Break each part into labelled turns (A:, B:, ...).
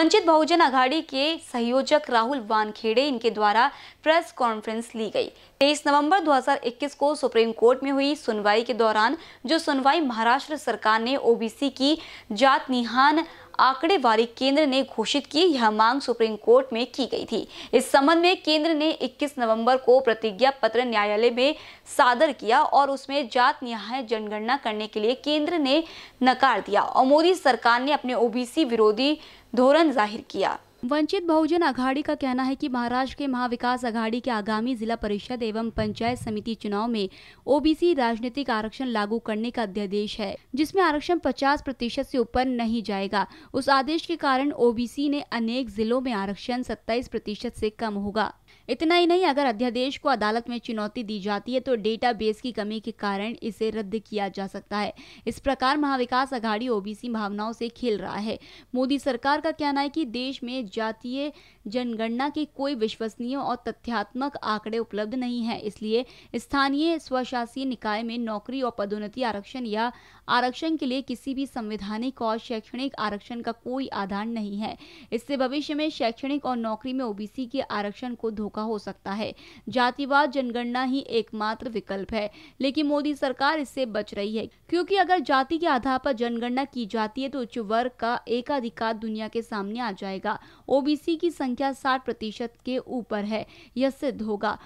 A: वंचित बहुजन अघाड़ी के संयोजक राहुल वानखेड़े इनके द्वारा प्रेस कॉन्फ्रेंस ली गई 23 नवंबर 2021 को सुप्रीम कोर्ट में हुई सुनवाई के दौरान जो सुनवाई महाराष्ट्र सरकार ने ओबीसी की जात निहान आंकड़ेवारी केंद्र ने घोषित की यह मांग सुप्रीम कोर्ट में की गई थी इस संबंध में केंद्र ने 21 नवंबर को प्रतिज्ञा पत्र न्यायालय में सादर किया और उसमें जात न्याय जनगणना करने के लिए केंद्र ने नकार दिया और मोदी सरकार ने अपने ओबीसी विरोधी धोरण जाहिर किया वंचित बहुजन अघाड़ी का कहना है कि महाराष्ट्र के महाविकास अघाड़ी के आगामी जिला परिषद एवं पंचायत समिति चुनाव में ओबीसी राजनीतिक आरक्षण लागू करने का अध्यादेश है जिसमें आरक्षण 50 प्रतिशत ऐसी ऊपर नहीं जाएगा उस आदेश के कारण ओबीसी ने अनेक जिलों में आरक्षण 27 प्रतिशत ऐसी कम होगा इतना ही नहीं अगर अध्यादेश को अदालत में चुनौती दी जाती है तो डेटाबेस की कमी के कारण इसे रद्द किया जा सकता है इस प्रकार महाविकास अघाड़ी ओबीसी भावनाओं से खेल रहा है मोदी सरकार का कहना है कि देश में जातीय जनगणना के कोई विश्वसनीय और तथ्यात्मक आंकड़े उपलब्ध नहीं है इसलिए स्थानीय स्वशासी निकाय में नौकरी और पदोन्नति आरक्षण या आरक्षण के लिए किसी भी संवैधानिक और शैक्षणिक आरक्षण का कोई आधार नहीं है इससे भविष्य में शैक्षणिक और नौकरी में ओबीसी के आरक्षण को धोखा का हो सकता है जातिवाद जनगणना ही एकमात्र विकल्प है लेकिन मोदी सरकार इससे बच रही है क्योंकि अगर जाति के आधार पर जनगणना की जाती है तो उच्च वर्ग का एकाधिकार दुनिया के सामने आ जाएगा ओबीसी की संख्या साठ प्रतिशत के ऊपर है यह सिद्ध होगा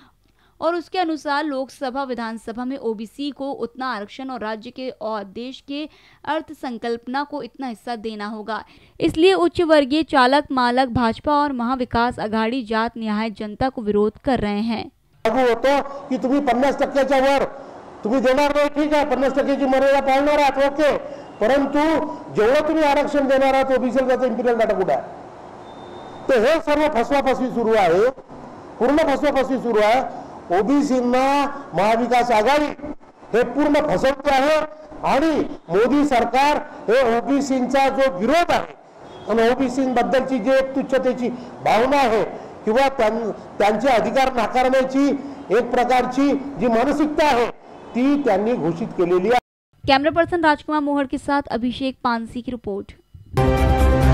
A: और उसके अनुसार लोकसभा विधानसभा में ओबीसी को उतना आरक्षण और राज्य के और देश के अर्थ संकल्पना को इतना हिस्सा देना होगा इसलिए उच्च वर्गीय चालक मालक भाजपा और महाविकास आघाडी जात न्याय जनता को विरोध कर रहे हैं
B: पन्नास ठीक पन्नास मर्यादा ओके परंतु जेवढं तुम्ही आरक्षण देणार आहात ओबीसीला डाटा सर्व फसवाफसवी सुरू है पूर्ण फसवाफसवी सुरू है ओबीसींना महाविकास आघाडी हे पूर्ण फसवते आहे मोदी सरकार हे जो विरोध आहे आणि ओबीसीबद्दलची जे तुच्छतेची भावना है किंवा त्यांचे अधिकार नकार एक प्रकार की जी मानसिकता है ती घोषित केलेली
A: कैमरा पर्सन राजकुमार मोहर के साथ अभिषेक पानसी की रिपोर्ट